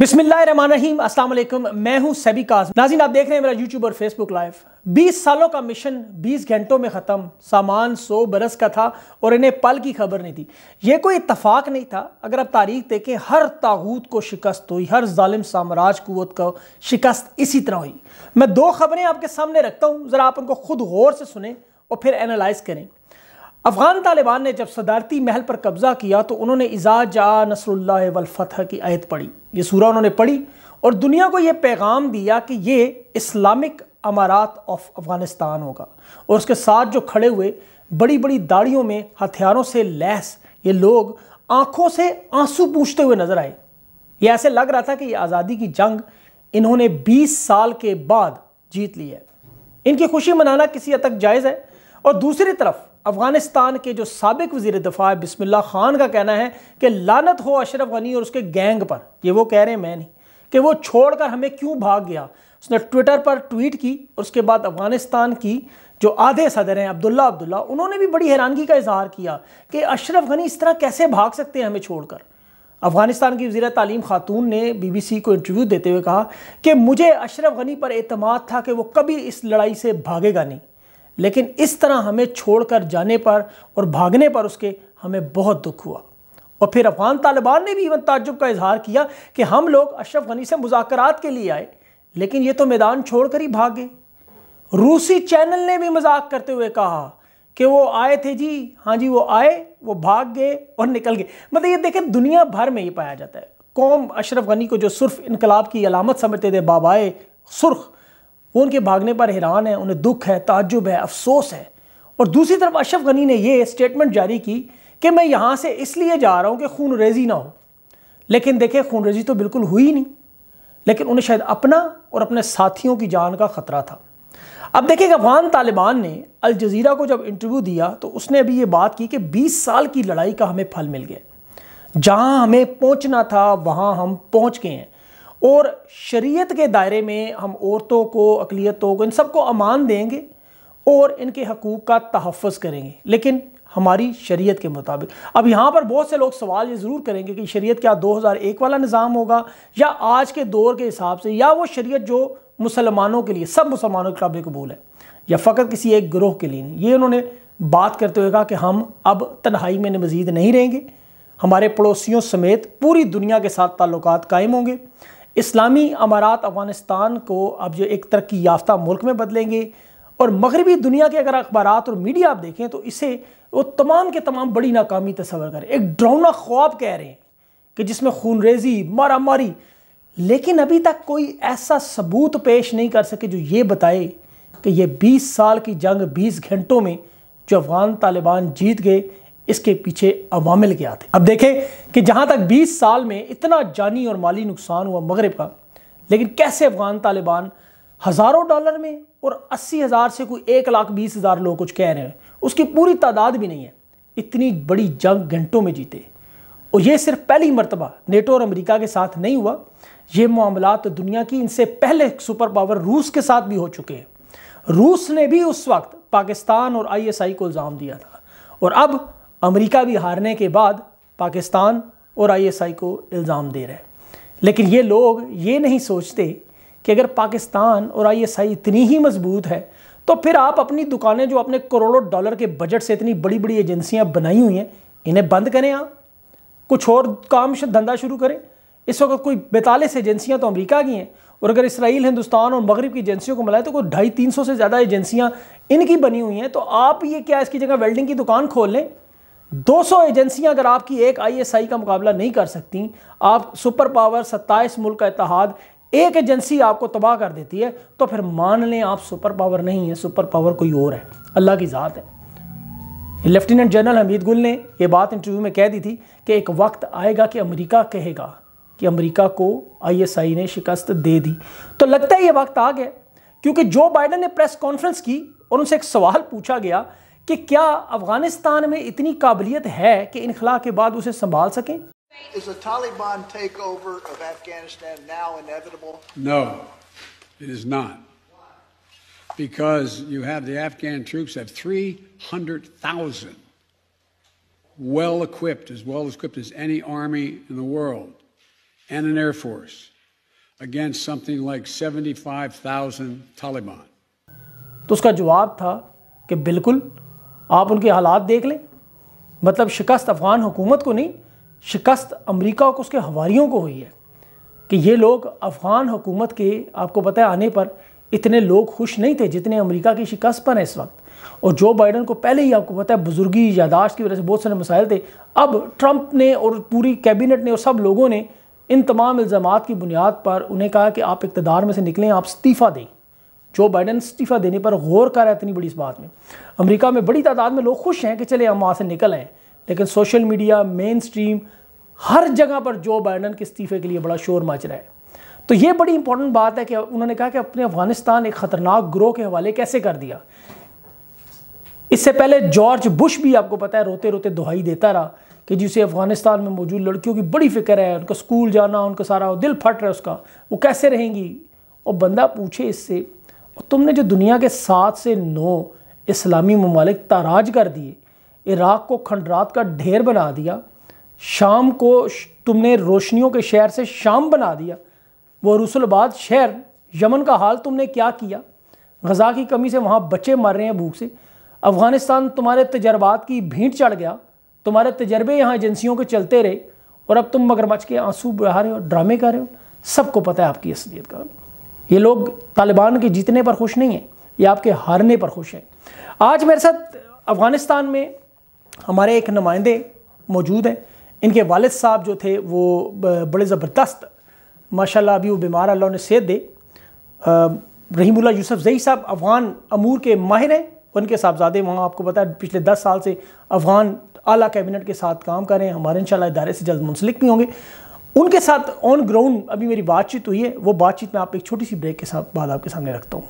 बिस्मिल्लाहिर्रहमानिर्रहीम अस्सलाम वालेकुम मैं हूं सभी काज नाजिन आप देख रहे हैं मेरा यूट्यूब और फेसबुक लाइव 20 सालों का मिशन 20 घंटों में ख़त्म सामान सौ बरस का था और इन्हें पल की खबर नहीं थी ये कोई इतफाक नहीं था अगर आप तारीख देखें हर तागूत को शिकस्त हुई हर ालिम साम्राज कुत को शिकस्त इसी तरह हुई मैं दो खबरें आपके सामने रखता हूँ ज़रा आप उनको खुद गौर से सुने और फिर एनालाइज करें अफगान तालिबान ने जब सदारती महल पर कब्जा किया तो उन्होंने इजा जा नसरुल्ला वलफ़तह की आयत पढ़ी ये सूरा उन्होंने पढ़ी और दुनिया को ये पैगाम दिया कि ये इस्लामिक अमारात ऑफ अफ़गानिस्तान होगा और उसके साथ जो खड़े हुए बड़ी बड़ी दाढ़ियों में हथियारों से लैस ये लोग आंखों से आंसू पूछते हुए नजर आए ये ऐसे लग रहा था कि ये आज़ादी की जंग इन्होंने 20 साल के बाद जीत ली है इनकी खुशी मनाना किसी हद तक जायज़ है और दूसरी तरफ अफगानिस्तान के जो सबक वजीर दफ़ा बिसमिल्ला खान का कहना है कि लानत हो अशरफ गनी और उसके गैंग पर ये वो कह रहे हैं मैं नहीं कि वो छोड़कर हमें क्यों भाग गया उसने ट्विटर पर ट्वीट की और उसके बाद अफगानिस्तान की जो आधे सदर हैं अब्दुल्ला अब्दुल्ला उन्होंने भी बड़ी हैरानगी का इजहार किया कि अशरफ गनी इस तरह कैसे भाग सकते हैं हमें छोड़कर अफगानिस्तान की वजी तालीम खातून ने बीबीसी को इंटरव्यू देते हुए कहा कि मुझे अशरफ गनी पर अतमाद था कि वो कभी इस लड़ाई से भागेगा नहीं लेकिन इस तरह हमें छोड़कर जाने पर और भागने पर उसके हमें बहुत दुख हुआ और फिर अफगान तालिबान ने भी इवन ताजुब का इजहार किया कि हम लोग अशरफ गनी से मुजाकरात के लिए आए लेकिन ये तो मैदान छोड़कर ही भागे रूसी चैनल ने भी मजाक करते हुए कहा कि वो आए थे जी हाँ जी वो आए वो भाग गए और निकल गए मतलब ये देखें दुनिया भर में ये पाया जाता है कौम अशरफ गनी को जो सुर्ख इनकलाब की अलामत समझते थे बाबाए सुर्ख वो उनके भागने पर हैरान है उन्हें दुख है ताजुब है अफसोस है और दूसरी तरफ अशरफ गनी ने यह स्टेटमेंट जारी की कि मैं यहाँ से इसलिए जा रहा हूँ कि खून रेजी ना हो लेकिन देखें खून रेजी तो बिल्कुल हुई नहीं लेकिन उन्हें शायद अपना और अपने साथियों की जान का ख़तरा था अब देखिए अफगान तालिबान ने अल जजीरा को जब इंटरव्यू दिया तो उसने अभी ये बात की कि 20 साल की लड़ाई का हमें फल मिल गया जहां हमें पहुंचना था वहां हम पहुंच गए हैं और शरीयत के दायरे में हम औरतों को अकलीतों को इन सबको अमान देंगे और इनके हकूक़ का तहफ़ करेंगे लेकिन हमारी शरीयत के मुताबिक अब यहाँ पर बहुत से लोग सवाल ये ज़रूर करेंगे कि शरीयत क्या 2001 वाला निज़ाम होगा या आज के दौर के हिसाब से या वो शरीयत जो मुसलमानों के लिए सब मुसलमानों के काबिल कबूल है या फ़कत किसी एक ग्रोह के लिए नहीं ये उन्होंने बात करते हुए कहा कि हम अब तन्हाई में मज़ीद नहीं रहेंगे हमारे पड़ोसियों समेत पूरी दुनिया के साथ ताल्लुक कायम होंगे इस्लामी अमारात अफ़गानिस्तान को अब जो एक तरक्की याफ्ता मुल्क में बदलेंगे और मगरबी दुनिया के अगर अखबार और मीडिया आप देखें तो इसे वो तमाम के तमाम बड़ी नाकामी तस्वर करें एक ड्रौना ख्वाब कह रहे हैं कि जिसमें खून रेजी मारा मारी लेकिन अभी तक कोई ऐसा सबूत पेश नहीं कर सके जो ये बताए कि ये 20 साल की जंग 20 घंटों में जो अफ़गान तालिबान जीत गए इसके पीछे अवामिल क्या थे अब देखें कि जहां तक 20 साल में इतना जानी और माली नुकसान हुआ मगरब का लेकिन कैसे अफगान तालिबान हज़ारों डॉलर में और अस्सी हज़ार से कोई एक लाख बीस हज़ार लोग कुछ कह रहे हैं उसकी पूरी तादाद भी नहीं है इतनी बड़ी जंग घंटों में जीते और ये सिर्फ पहली मरतबा नेटो और अमरीका के साथ नहीं हुआ ये मामला तो दुनिया की इनसे पहले सुपर पावर रूस के साथ भी हो चुके हैं रूस ने भी उस वक्त पाकिस्तान और आईएसआई को इल्ज़ाम दिया था और अब अमेरिका भी हारने के बाद पाकिस्तान और आईएसआई को इल्ज़ाम दे रहे हैं लेकिन ये लोग ये नहीं सोचते कि अगर पाकिस्तान और आईएसआई इतनी ही मजबूत है तो फिर आप अपनी दुकानें जो अपने करोड़ों डॉलर के बजट से इतनी बड़ी बड़ी एजेंसियाँ बनाई हुई हैं इन्हें बंद करें आप कुछ और काम धंधा शुरू करें इस वक्त कोई बैतालीस एजेंसियाँ तो अमरीका की हैं और अगर इसराइल हिंदुस्तान और मगरब की एजेंसियों को मिलाए तो कोई ढाई तीन सौ से ज़्यादा एजेंसियाँ इनकी बनी हुई हैं तो आप ये क्या इसकी जगह वेल्डिंग की दुकान खोल लें 200 एजेंसियां अगर आपकी एक आईएसआई का मुकाबला नहीं कर सकती आप सुपर पावर 27 मुल्क का इतिहाद एक एजेंसी आपको तबाह कर देती है तो फिर मान लें आप सुपर पावर नहीं है सुपर पावर कोई और है अल्लाह की ज़ात है लेफ्टिनेंट जनरल हमीद गुल ने यह बात इंटरव्यू में कह दी थी कि एक वक्त आएगा कि अमरीका कहेगा कि अमरीका को आई ने शिकस्त दे दी तो लगता है ये वक्त आ गया क्योंकि जो बाइडन ने प्रेस कॉन्फ्रेंस की और उनसे एक सवाल पूछा गया कि क्या अफगानिस्तान में इतनी काबिलियत है कि इनखला के बाद उसे संभाल सकें Is a Taliban takeover of Afghanistan now inevitable? No, it is not. Because you have the Afghan troops have 300,000 well equipped, as well equipped as any army in the world, and an air force against something like 75,000 Taliban. तो उसका जवाब था कि बिल्कुल आप उनके हालात देख लें मतलब शिकस्त अफ़गान हुकूमत को नहीं शिकस्त अमरीका को उसके हवारीयों को हुई है कि ये लोग अफ़गान हुकूमत के आपको पता है आने पर इतने लोग खुश नहीं थे जितने अमेरिका की शिकस्त पर हैं इस वक्त और जो बाइडन को पहले ही आपको पता है बुजुर्गी यादाश्त की वजह से बहुत सारे मसाइल थे अब ट्रंप ने और पूरी कैबिनेट ने और सब लोगों ने इन तमाम इल्ज़ाम की बुनियाद पर उन्हें कहा कि आप इकतदार में से निकलें आप इस्तीफ़ा दें जो बाइडन इस्तीफ़ा देने पर गौर कर रहा है इतनी बड़ी इस बात में अमेरिका में बड़ी तादाद में लोग खुश हैं कि चले हम वहाँ से निकल आएँ लेकिन सोशल मीडिया मेन स्ट्रीम हर जगह पर जो बाइडन के इस्तीफ़े के लिए बड़ा शोर मच रहा है तो ये बड़ी इंपॉर्टेंट बात है कि उन्होंने कहा कि अपने अफगानिस्तान एक ख़तरनाक ग्रोह के हवाले कैसे कर दिया इससे पहले जॉर्ज बुश भी आपको पता है रोते रोते दुहाई देता रहा कि जिसे अफगानिस्तान में मौजूद लड़कियों की बड़ी फिक्र है उनका स्कूल जाना उनका सारा दिल फट रहा है उसका वो कैसे रहेंगी और बंदा पूछे इससे और तुमने जो दुनिया के सात से नौ इस्लामी ममालिक ताराज कर दिए इराक़ को खंडरात का ढेर बना दिया शाम को तुमने रोशनियों के शहर से शाम बना दिया वो रसुलबाद शहर यमन का हाल तुमने क्या किया गज़ा की कमी से वहाँ बच्चे मर रहे हैं भूख से अफ़गानिस्तान तुम्हारे तजर्बात की भीड़ चढ़ गया तुम्हारे तजर्बे यहाँ एजेंसियों के चलते रहे और अब तुम मगरमच्छ के आंसू बहा रहे हो ड्रामे कर रहे हो सबको पता है आपकी असलियत का ये लोग तालिबान के जीतने पर खुश नहीं हैं ये आपके हारने पर खुश हैं आज मेरे साथ अफ़गानिस्तान में हमारे एक नुमाइंदे मौजूद हैं इनके वालद साहब जो थे वो बड़े ज़बरदस्त माशाल्लाह अभी वो बीमार अल्लाह ने सेहत दे रहीमुल्ला यूसुफ जई साहब अफ़गान अमूर के माहिर हैं उनके साहबजादे वहाँ आपको पता है पिछले दस साल से अफ़गान आला कैबिनेट के साथ काम कर रहे हैं हमारे इंशाल्लाह इदारे से जल्द मुंसलिक भी होंगे उनके साथ ऑन ग्राउंड अभी मेरी बातचीत हुई है वो बातचीत मैं आप एक छोटी सी ब्रेक के साथ बाद आपके सामने रखता हूँ